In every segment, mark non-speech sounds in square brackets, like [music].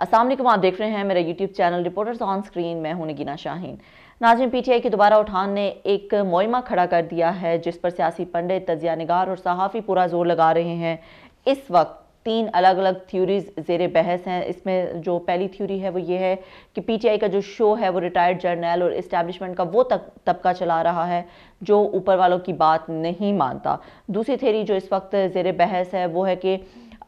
असलम आप देख रहे हैं मेरा YouTube channel reporters on screen मैं हूं नगीना शाहीन नाजिम पीटीआई के दोबारा उठान ने एक मुहिमा खड़ा कर दिया है जिस पर सियासी पंडित तजिया नगार और सहाफ़ी पूरा जोर लगा रहे हैं इस वक्त तीन अलग अलग थ्योरीज जेर बहस हैं इसमें जो पहली थ्योरी है वो ये है कि पीटीआई का जो शो है वो रिटायर्ड जर्नल और इस्टेब्लिशमेंट का वो तक तबका चला रहा है जो ऊपर वालों की बात नहीं मानता दूसरी थ्योरी जो इस वक्त जेर बहस है वो है कि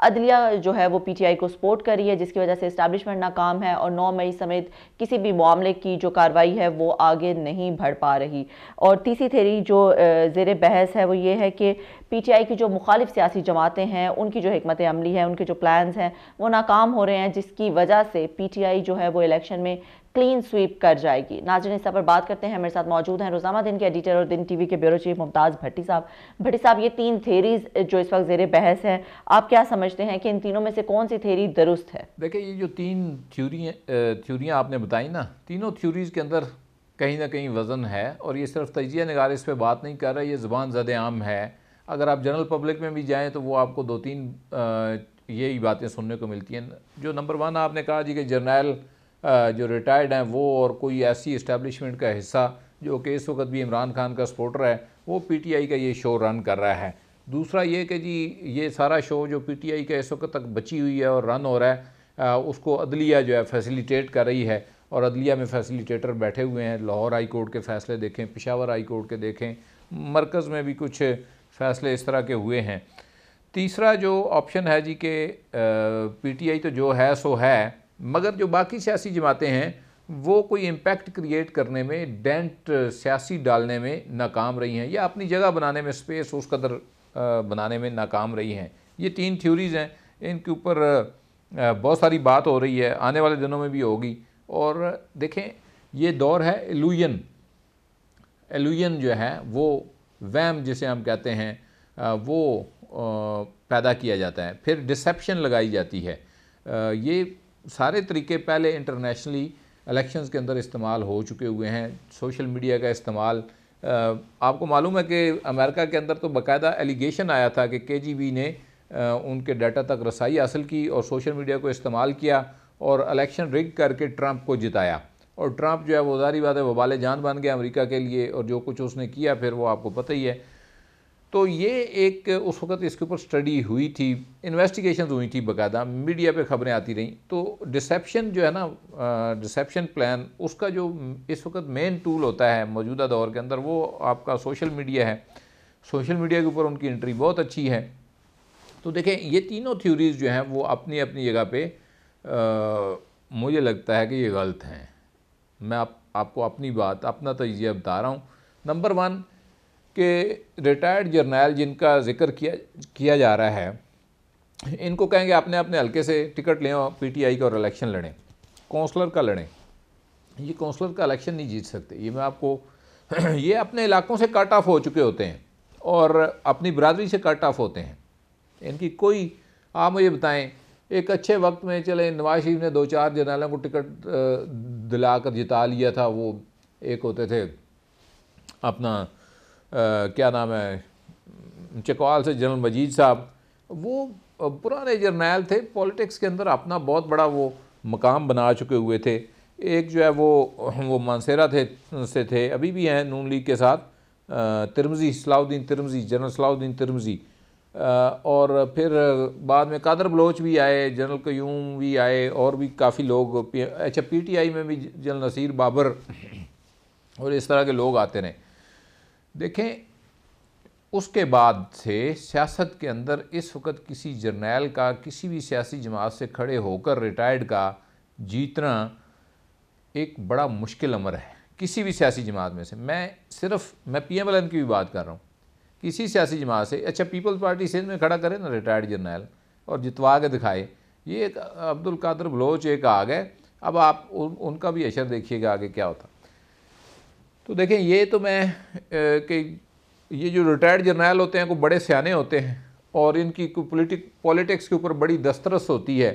अदलिया जो है वो पीटीआई को सपोर्ट कर रही है जिसकी वजह से इस्टेब्लिशमेंट नाकाम है और नौ मई समेत किसी भी मामले की जो कार्रवाई है वो आगे नहीं बढ़ पा रही और तीसरी थेरी जो जेर बहस है वो ये है कि पीटीआई की जो मुखालिफ सियासी जमातें हैं उनकी जो हमत अमली है उनके जो प्लान्स हैं वो नाकाम हो रहे हैं जिसकी वजह से पीटीआई जो है वो इलेक्शन में क्लीन स्वीप कर जाएगी नाजरन इस पर बात करते हैं मेरे साथ मौजूद हैं रोजामा दिन के एडिटर और दिन टीवी के ब्यूरो चीफ मुमताज़ भट्टी साहब भट्टी साहब ये तीन थेरीज जो इस वक्त जेर बहस है आप क्या समझते हैं कि इन तीनों में से कौन सी थेरी दुरुस्त है देखिए ये जो तीन थ्यूरी थ्यूरियाँ आपने बताई ना तीनों थ्यूरीज़ के अंदर कहीं ना कहीं वज़न है और ये सिर्फ तजिया नगार इस पर बात नहीं कर रहा ये ज़ुबान ज़द आम है अगर आप जनरल पब्लिक में भी जाएँ तो वो आपको दो तीन यही बातें सुनने को मिलती हैं जो नंबर वन आपने कहा जी कि जर्नैल जो रिटायर्ड हैं वो और कोई ऐसी इस्टेब्लिशमेंट का हिस्सा जो कि इस वक्त भी इमरान खान का सपोर्टर है वो पीटीआई का ये शो रन कर रहा है दूसरा ये कि जी ये सारा शो जो पीटीआई का इस वक्त तक बची हुई है और रन हो रहा है उसको अदलिया जो है फैसिलिटेट कर रही है और अदलिया में फैसिलिटेटर बैठे हुए हैं लाहौर हाई कोर्ट के फ़ैसले देखें पिशावर हाई कोर्ट के देखें मरकज़ में भी कुछ फ़ैसले इस तरह के हुए हैं तीसरा जो ऑप्शन है जी कि आई तो जो है सो है मगर जो बाकी सियासी जमातें हैं वो कोई इम्पैक्ट क्रिएट करने में डेंट सियासी डालने में नाकाम रही हैं या अपनी जगह बनाने में स्पेस उस कदर बनाने में नाकाम रही हैं ये तीन थ्योरीज़ हैं इनके ऊपर बहुत सारी बात हो रही है आने वाले दिनों में भी होगी और देखें ये दौर है एलुयन एलुयन जो है वो वैम जिसे हम कहते हैं वो पैदा किया जाता है फिर डिसेप्शन लगाई जाती है ये सारे तरीके पहले इंटरनेशनली इलेक्शंस के अंदर इस्तेमाल हो चुके हुए हैं सोशल मीडिया का इस्तेमाल आपको मालूम है कि अमेरिका के अंदर तो बाकायदा एलिगेशन आया था कि के ने उनके डाटा तक रसाई हासिल की और सोशल मीडिया को इस्तेमाल किया और इलेक्शन रिग करके ट्रंप को जिताया और ट्रंप जो है वो जारी बात है वबाल जान बन गया अमेरिका के लिए और जो कुछ उसने किया फिर वो आपको पता ही है तो ये एक उस वक़्त इसके ऊपर स्टडी हुई थी इन्वेस्टिगेशन हुई थी बकायदा मीडिया पे खबरें आती रहीं तो डिसेप्शन जो है ना डिसेप्शन प्लान उसका जो इस वक्त मेन टूल होता है मौजूदा दौर के अंदर वो आपका सोशल मीडिया है सोशल मीडिया के ऊपर उनकी एंट्री बहुत अच्छी है तो देखें ये तीनों थ्योरीज जो हैं वो अपनी अपनी जगह पर मुझे लगता है कि ये गलत हैं मैं आप, आपको अपनी बात अपना तजिया बता रहा हूँ नंबर वन कि रिटायर्ड जर्नैल जिनका जिक्र किया किया जा रहा है इनको कहेंगे आपने अपने हल्के से टिकट लें और पीटीआई का और इलेक्शन लड़ें कौंसलर का लड़ें ये कौंसलर का इलेक्शन नहीं जीत सकते ये मैं आपको [clears throat] ये अपने इलाकों से कट ऑफ हो चुके होते हैं और अपनी बरदरी से कट ऑफ होते हैं इनकी कोई आप मुझे बताएं एक अच्छे वक्त में चले नवाज शरीफ ने दो चार जर्नैलों को टिकट दिलाकर जिता लिया था वो एक होते थे अपना क्या नाम है चकवाल से जनरल मजीद साहब वो पुराने जर्नैल थे पॉलिटिक्स के अंदर अपना बहुत बड़ा वो मकाम बना चुके हुए थे एक जो है वो वो मानसेरा थे से थे अभी भी हैं नून लीग के साथ तिरमजी सलाउद्दीन तिरमजी जनरल सलाउद्दीन तिरमजी और फिर बाद में कादर बलोच भी आए जनरल क्यूम भी आए और भी काफ़ी लोग अच्छा पीटीआई में भी जनरल नसीर बाबर और इस तरह के लोग आते रहे देखें उसके बाद से सियासत के अंदर इस वक्त किसी जर्नैल का किसी भी सियासी जमात से खड़े होकर रिटायर्ड का जीतना एक बड़ा मुश्किल अमर है किसी भी सियासी जमात में से मैं सिर्फ मैं पी एम एल एन की भी बात कर रहा हूँ किसी सियासी जमात से अच्छा पीपल्स पार्टी सिंध में खड़ा करें ना रिटायर्ड जर्नैल और जितवा के दिखाए ये एक अब्दुल कादर बलोच एक आ गए अब आप उन, उनका भी असर देखिएगा आगे क्या होता तो देखें ये तो मैं कि ये जो रिटायर्ड जर्नल होते हैं को बड़े सियाने होते हैं और इनकी पोलिटिक पॉलिटिक्स के ऊपर बड़ी दस्तरस होती है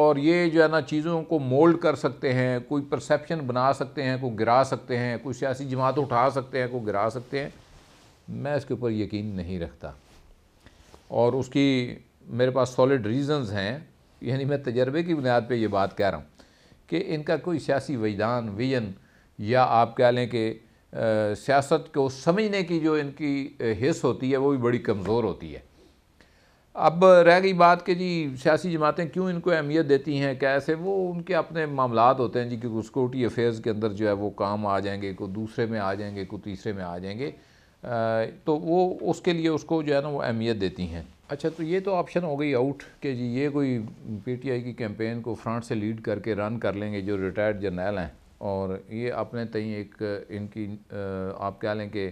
और ये जो है ना चीज़ों को मोल्ड कर सकते हैं कोई परसेप्शन बना सकते हैं कोई गिरा सकते हैं कोई सियासी जमात उठा सकते हैं को गिरा सकते हैं मैं इसके ऊपर यकीन नहीं रखता और उसकी मेरे पास सॉलिड रीजंस हैं यानी मैं तजर्बे की बुनियाद पे ये बात कह रहा हूँ कि इनका कोई सियासी वजदान विजन या आप कह लें कि सियासत को समझने की जो इनकी हिस्स होती है वो भी बड़ी कमज़ोर होती है अब रह गई बात कि जी सियासी जमातें क्यों इनको अहमियत देती हैं कैसे वो उनके अपने मामला होते हैं जी क्योंकि सिक्योरिटी अफेयर्स के अंदर जो है वो काम आ जाएंगे को दूसरे में आ जाएंगे को तीसरे में आ जाएंगे तो वो उसके लिए उसको जो है ना वो अहमियत देती हैं अच्छा तो ये तो ऑप्शन हो गई आउट कि जी ये कोई पीटीआई की कैंपेन को फ्रंट से लीड करके रन कर लेंगे जो रिटायर्ड जर्नल हैं और ये अपने तई एक इनकी आप कह लें कि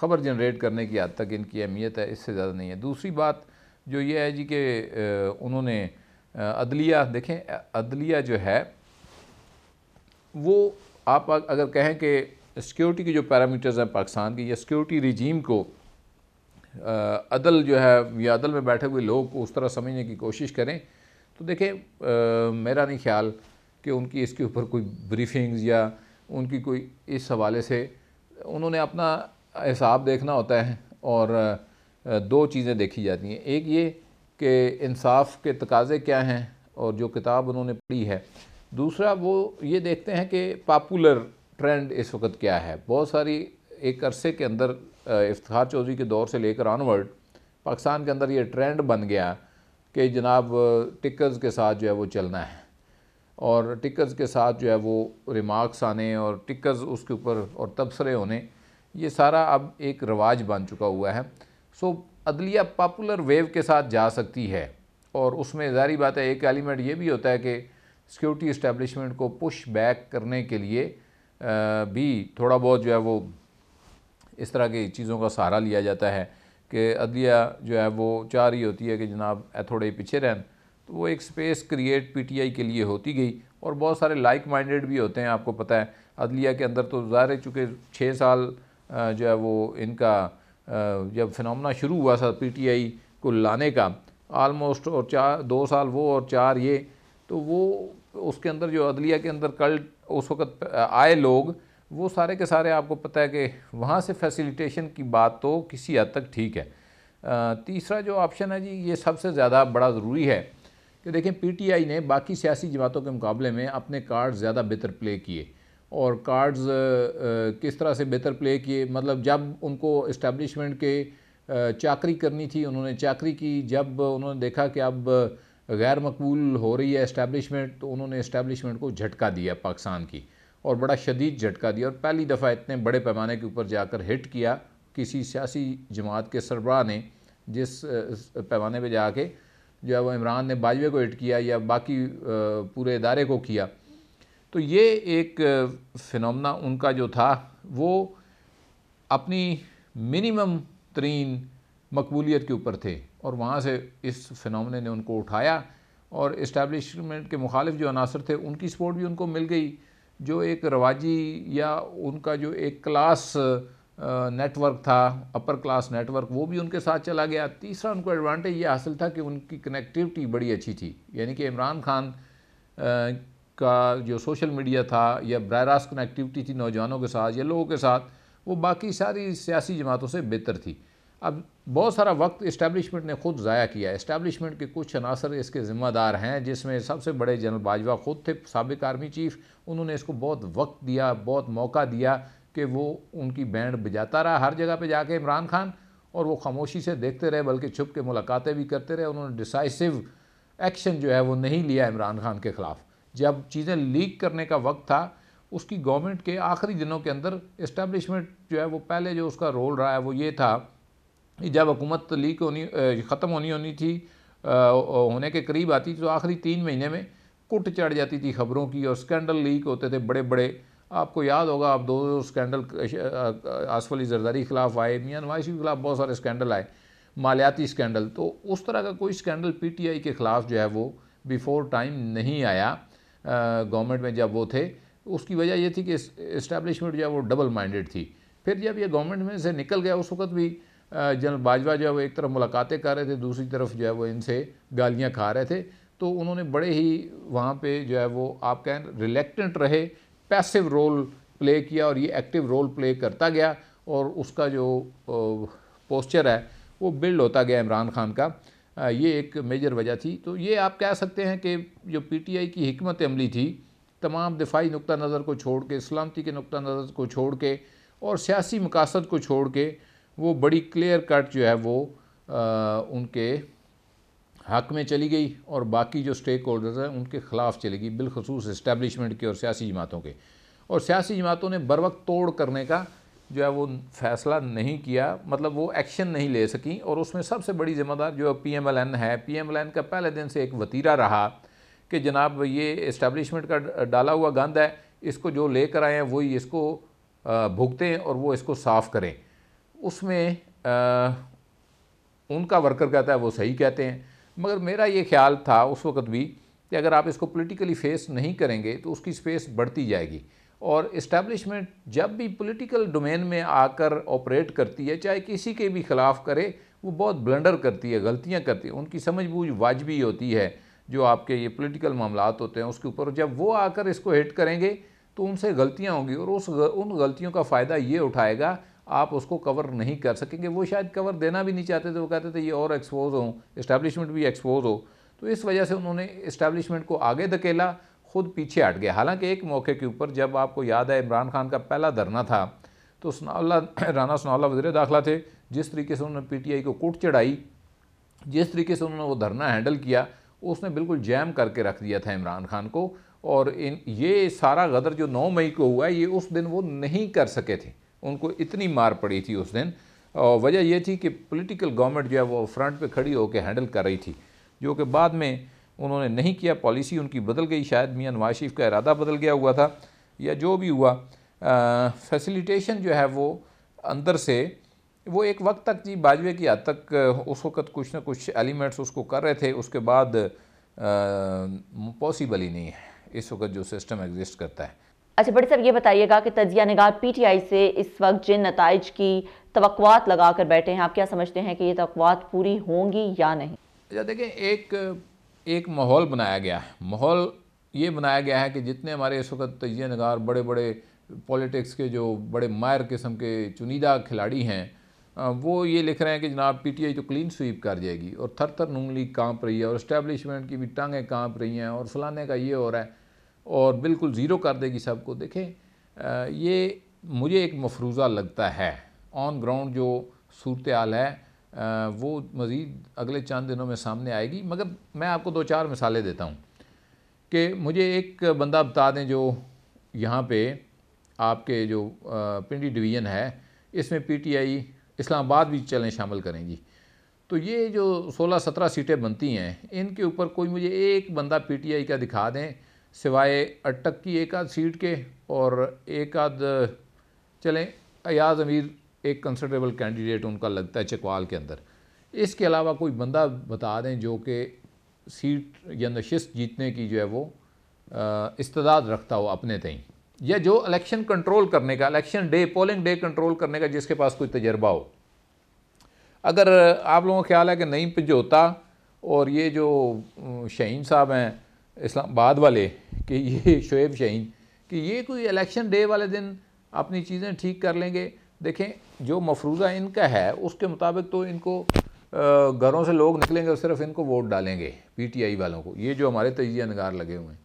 खबर जनरेट करने की हद तक इनकी अहमियत है इससे ज़्यादा नहीं है दूसरी बात जो ये है जी कि उन्होंने अदलिया देखें अदलिया जो है वो आप अगर कहें कि सिक्योरिटी के जो पैरामीटर्स हैं पाकिस्तान की या सिक्योरिटी रिजीम को अदल जो है या अदल में बैठे हुए लोग को उस तरह समझने की कोशिश करें तो देखें आ, मेरा नहीं ख्याल कि उनकी इसके ऊपर कोई ब्रीफिंग्स या उनकी कोई इस हवाले से उन्होंने अपना हिसाब देखना होता है और दो चीज़ें देखी जाती हैं एक ये कि इंसाफ के तकाजे क्या हैं और जो किताब उन्होंने पढ़ी है दूसरा वो ये देखते हैं कि पॉपुलर ट्रेंड इस वक्त क्या है बहुत सारी एक अरसे के अंदर इफ्तार चौधरी के दौर से लेकर ऑनवर्ड पाकिस्तान के अंदर ये ट्रेंड बन गया कि जनाब टिकर्स के साथ जो है वो चलना है और टिकर्स के साथ जो है वो रिमार्क्स आने और टिकर्स उसके ऊपर और तबसरे होने ये सारा अब एक रवाज बन चुका हुआ है सो अदलिया पॉपुलर वेव के साथ जा सकती है और उसमें जारी बात है एक एलिमेंट ये भी होता है कि सिक्योरिटी इस्टेब्लिशमेंट को पुश बैक करने के लिए भी थोड़ा बहुत जो है वो इस तरह की चीज़ों का सहारा लिया जाता है कि अदलिया जो है वो चाह रही होती है कि जनाब थोड़े पीछे रहन तो वो एक स्पेस क्रिएट पीटीआई के लिए होती गई और बहुत सारे लाइक माइंडेड भी होते हैं आपको पता है अदलिया के अंदर तो ज़ाहिर है चूँकि छः साल जो है वो इनका जब फिनमना शुरू हुआ था पीटीआई को लाने का आलमोस्ट और चार दो साल वो और चार ये तो वो उसके अंदर जो अदलिया के अंदर कल उस वक़्त आए लोग वो सारे के सारे आपको पता है कि वहाँ से फैसिलिटेशन की बात तो किसी हद तक ठीक है तीसरा जो ऑप्शन है जी ये सबसे ज़्यादा बड़ा ज़रूरी है तो देखें पीटीआई ने बाकी सियासी जमातों के मुकाबले में अपने कार्ड ज़्यादा बेहतर प्ले किए और कार्ड्स किस तरह से बेहतर प्ले किए मतलब जब उनको इस्टेब्लिशमेंट के चाकरी करनी थी उन्होंने चाकरी की जब उन्होंने देखा कि अब गैर मकबूल हो रही है इस्टेब्लिशमेंट तो उन्होंने इस्टेब्लिशमेंट को झटका दिया पाकिस्तान की और बड़ा शदीद झटका दिया और पहली दफ़ा इतने बड़े पैमाने के ऊपर जाकर हिट किया किसी सियासी जमात के सरबरा ने जिस पैमाने पर जाके जो है वो इमरान ने बाजवे को हिट किया या बाकी पूरे इदारे को किया तो ये एक फिनमना उनका जो था वो अपनी मिनिमम तरीन मकबूलीत के ऊपर थे और वहाँ से इस फिनमने ने उनको उठाया और इस्टेबलिशमेंट के मुखालिफ जो अनासर थे उनकी सपोर्ट भी उनको मिल गई जो एक रवाजी या उनका जो एक क्लास नेटवर्क था अपर क्लास नेटवर्क वो भी उनके साथ चला गया तीसरा उनको एडवांटेज ये हासिल था कि उनकी कनेक्टिविटी बड़ी अच्छी थी यानी कि इमरान खान का जो सोशल मीडिया था या बरह कनेक्टिविटी थी नौजवानों के साथ या लोगों के साथ वो बाकी सारी सियासी जमातों से बेहतर थी अब बहुत सारा वक्त इस्टेबलिशमेंट ने खुद ज़ाया किया इस्टेबलिशमेंट के कुछ अनासर इसके ज़िम्मेदार हैं जिसमें सबसे बड़े जनरल बाजवा खुद थे सबक आर्मी चीफ़ उन्होंने इसको बहुत वक्त दिया बहुत मौका दिया कि वो उनकी बैंड बजाता रहा हर जगह पे जाके इमरान खान और वो खामोशी से देखते रहे बल्कि छुप के मुलाकातें भी करते रहे उन्होंने डिसाइसिव एक्शन जो है वो नहीं लिया इमरान खान के ख़िलाफ़ जब चीज़ें लीक करने का वक्त था उसकी गवर्नमेंट के आखिरी दिनों के अंदर इस्टेब्लिशमेंट जो है वो पहले जो उसका रोल रहा है वो ये था कि जब हुकूमत लीक होनी ख़त्म होनी होनी थी होने के करीब आती तो आखिरी तीन महीने में कुट चढ़ जाती थी खबरों की और स्कैंडल लीक होते थे बड़े बड़े आपको याद होगा आप दो स्कैंडल आसफली जरदारी के खिलाफ आए मियाँ नवाज के खिलाफ बहुत सारे स्कैंडल आए मालियाती स्कैंडल तो उस तरह का कोई स्कैंडल पीटीआई के ख़िलाफ़ जो है वो बिफोर टाइम नहीं आया गवर्नमेंट में जब वो थे उसकी वजह ये थी कि इस्टेब्लिशमेंट जो है वो डबल माइंडेड थी फिर जब ये गवर्नमेंट में से निकल गया उस वक्त भी जनरल बाजवा जो है वो एक तरफ मुलाकातें कर रहे थे दूसरी तरफ जो है वो इनसे गालियाँ खा रहे थे तो उन्होंने बड़े ही वहाँ पे जो है वो आप कहें रिलेक्टेंट रहे पैसिव रोल प्ले किया और ये एक्टिव रोल प्ले करता गया और उसका जो पोस्चर है वो बिल्ड होता गया इमरान खान का ये एक मेजर वजह थी तो ये आप कह सकते हैं कि जो पीटीआई की हमत अमली थी तमाम दिफाई नुक़ नज़र को छोड़ के सलामती के नुक़ नज़र को छोड़ के और सियासी मकासद को छोड़ के वो बड़ी क्लियर कट जो है वो आ, उनके हक में चली गई और बाकी जो स्टेक होल्डर्स हैं उनके ख़िलाफ़ चली गई बिलखसूस इस्टेबलिशमेंट के और सियासी जमातों के और सियासी जमातों ने बर वक्त तोड़ करने का जो है वो फैसला नहीं किया मतलब वो एक्शन नहीं ले सकी और उसमें सबसे बड़ी ज़िम्मेदार जो पी एम एल एन है पी एम एल एन का पहले दिन से एक वतीरा रहा कि जनाब ये इस्टेबलिशमेंट का डाला हुआ गंद है इसको जो कर आए हैं वही इसको भुगतें और वो इसको साफ़ करें उसमें आ, उनका वर्कर कहता है वो सही कहते हैं मगर मेरा ये ख्याल था उस वक्त भी कि अगर आप इसको पॉलिटिकली फेस नहीं करेंगे तो उसकी स्पेस बढ़ती जाएगी और इस्टेब्लिशमेंट जब भी पॉलिटिकल डोमेन में आकर ऑपरेट करती है चाहे किसी के भी ख़िलाफ़ करे वो बहुत ब्लंडर करती है गलतियाँ करती है उनकी समझबूझ वाजबी होती है जो आपके ये पॉलिटिकल मामला होते हैं उसके ऊपर जब वो आकर इसको हिट करेंगे तो उनसे गलतियाँ होंगी और उस उन गलतियों का फ़ायदा ये उठाएगा आप उसको कवर नहीं कर सकेंगे वो शायद कवर देना भी नहीं चाहते थे वो कहते थे ये और एक्सपोज हों इस्टेब्लिशमेंट भी एक्सपोज हो तो इस वजह से उन्होंने इस्टेब्लिशमेंट को आगे धकेला खुद पीछे हट गया हालांकि एक मौके के ऊपर जब आपको याद है इमरान खान का पहला धरना था तो सनाउल्ला राना सनाउल्ला वजीर दाखिला थे जिस तरीके से उन्होंने पीटीआई को कोट चढ़ाई जिस तरीके से उन्होंने वो धरना हैंडल किया उसने बिल्कुल जैम करके रख दिया था इमरान खान को और इन ये सारा गदर जो 9 मई को हुआ ये उस दिन वो नहीं कर सके थे उनको इतनी मार पड़ी थी उस दिन और वजह यह थी कि पॉलिटिकल गवर्नमेंट जो है वो फ्रंट पे खड़ी होकर हैंडल कर रही थी जो कि बाद में उन्होंने नहीं किया पॉलिसी उनकी बदल गई शायद मियाँ नवाज शरीफ का इरादा बदल गया हुआ था या जो भी हुआ फैसिलिटेशन जो है वो अंदर से वो एक वक्त तक जी बाजवे की हद तक उस वक़्त कुछ ना कुछ एलिमेंट्स उसको कर रहे थे उसके बाद पॉसिबल ही नहीं है इस वक्त जो सिस्टम एग्जिस्ट करता है अच्छा बड़े साहब ये बताइएगा कि तजिया नगार पी टी आई से इस वक्त जिन नतज की तवक्वात लगा कर बैठे हैं आप क्या समझते हैं कि ये तवक्वात पूरी होंगी या नहीं अच्छा देखें एक एक माहौल बनाया गया है माहौल ये बनाया गया है कि जितने हमारे इस वक्त तजिया नगार बड़े बड़े पॉलिटिक्स के जो बड़े मायर किस्म के चुनिंदा खिलाड़ी हैं वो ये लिख रहे हैं कि जनाब पीटीआई तो क्लीन स्वीप कर जाएगी और थर थर नूंगली लीग काँप रही है और इस्टेब्लिशमेंट की भी टांगें काँप रही हैं और फलाने का ये हो रहा है और बिल्कुल ज़ीरो कर देगी सबको देखें ये मुझे एक मफरूज़ा लगता है ऑन ग्राउंड जो सूरत आल है वो मज़ीद अगले चंद दिनों में सामने आएगी मगर मैं आपको दो चार मिसालें देता हूँ कि मुझे एक बंदा बता दें जो यहाँ पे आपके जो पिंडी डिवीज़न है इसमें पीटीआई इस्लामाबाद भी चलें शामिल करें जी तो ये जो 16-17 सीटें बनती हैं इनके ऊपर कोई मुझे एक बंदा पीटीआई का दिखा दें सिवाय अटक की एक आध सीट के और एक आध चलें अयाज अमीर एक कंसर्टेबल कैंडिडेट उनका लगता है चकवाल के अंदर इसके अलावा कोई बंदा बता दें जो कि सीट या नशस्त जीतने की जो है वो इस्तदाद रखता हो अपने तई या जो इलेक्शन कंट्रोल करने का election day polling day control करने का जिसके पास कोई तजर्बा हो अगर आप लोगों का ख्याल है कि नहीं पिजोता और ये जो शहीन साहब हैं इस्लामाबाद वाले कि ये [laughs] शुएब शहीन कि ये कोई इलेक्शन डे वाले दिन अपनी चीज़ें ठीक कर लेंगे देखें जो मफरूज़ा इनका है उसके मुताबिक तो इनको घरों से लोग निकलेंगे और सिर्फ इनको वोट डालेंगे पीटीआई वालों को ये जो हमारे तजिया नगार लगे हुए हैं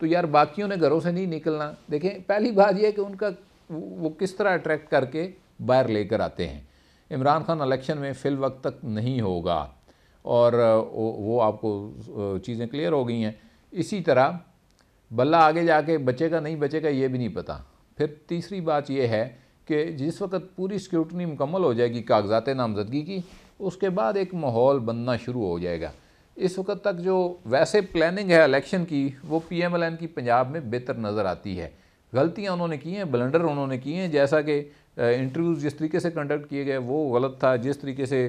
तो यार बाकियों ने घरों से नहीं निकलना देखें पहली बात यह कि उनका वो किस तरह अट्रैक्ट करके बाहर लेकर आते हैं इमरान खान इलेक्शन में फ़िल वक्त तक नहीं होगा और वो आपको चीज़ें क्लियर हो गई हैं इसी तरह बल्ला आगे जाके बचेगा नहीं बचेगा ये भी नहीं पता फिर तीसरी बात यह है कि जिस वक्त पूरी सिक्योरिटी मुकम्मल हो जाएगी कागजात नामजदगी की उसके बाद एक माहौल बनना शुरू हो जाएगा इस वक्त तक जो वैसे प्लानिंग है इलेक्शन की वो पी एम एल एन की पंजाब में बेहतर नज़र आती है गलतियाँ उन्होंने की हैं ब्लंडर उन्होंने की हैं जैसा कि इंटरव्यूज़ जिस तरीके से कंडक्ट किए गए वो गलत था जिस तरीके से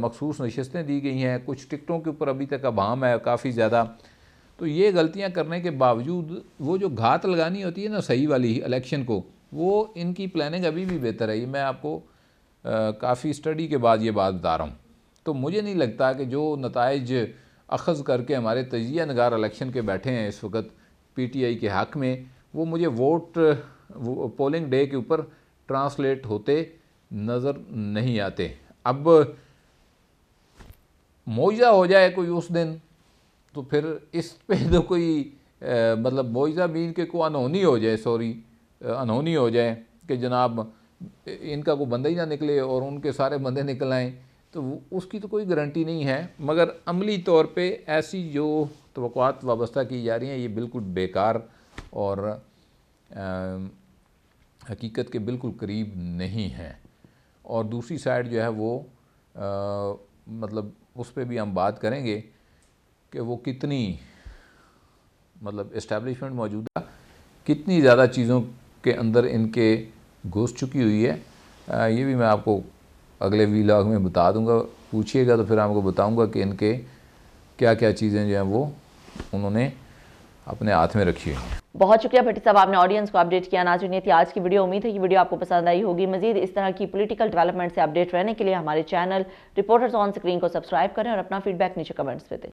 मखसूस नशस्तें दी गई हैं कुछ टिकटों के ऊपर अभी तक अभाम है काफ़ी ज़्यादा तो ये गलतियां करने के बावजूद वो जो घात लगानी होती है ना सही वाली इलेक्शन को वो इनकी प्लानिंग अभी भी बेहतर है ये मैं आपको काफ़ी स्टडी के बाद ये बात बता रहा हूँ तो मुझे नहीं लगता कि जो नतज अखज़ करके हमारे तजिया नगार इलेक्शन के बैठे हैं इस वक्त पी टी आई के हक़ में वो मुझे वोट वो, पोलिंग डे के ऊपर ट्रांसलेट होते नज़र नहीं आते अब मुआजा हो जाए कोई उस दिन तो फिर इस पे [laughs] तो कोई आ, मतलब मुआवजा मीन के को अनहोनी हो जाए सॉरी अनहोनी हो जाए कि जनाब इनका कोई बंदा ही ना निकले और उनके सारे बंदे निकल आएँ तो उसकी तो कोई गारंटी नहीं है मगर अमली तौर पे ऐसी जो तो वाबस्ता की जा रही हैं ये बिल्कुल बेकार और आ, हकीकत के बिल्कुल करीब नहीं हैं और दूसरी साइड जो है वो आ, मतलब उस पर भी हम बात करेंगे कि वो कितनी मतलब इस्टेब्लिशमेंट मौजूदा कितनी ज़्यादा चीज़ों के अंदर इनके घुस चुकी हुई है आ, ये भी मैं आपको अगले वीलाग में बता दूंगा पूछिएगा तो फिर आपको बताऊंगा कि इनके क्या क्या चीज़ें जो हैं वो उन्होंने अपने हाथ में रखी है बहुत शुक्रिया भट्टी साहब आपने ऑडियंस को अपडेट किया ना चुनी थी आज की वीडियो उम्मीद है कि वीडियो आपको पसंद आई होगी मजीद इस तरह की पॉलिटिकल डेवलपमेंट से अपडेट रहने के लिए हमारे चैनल रिपोर्टर्स ऑन स्क्रीन को सब्सक्राइब करें और अपना फीडबैक नीचे कमेंट्स में दें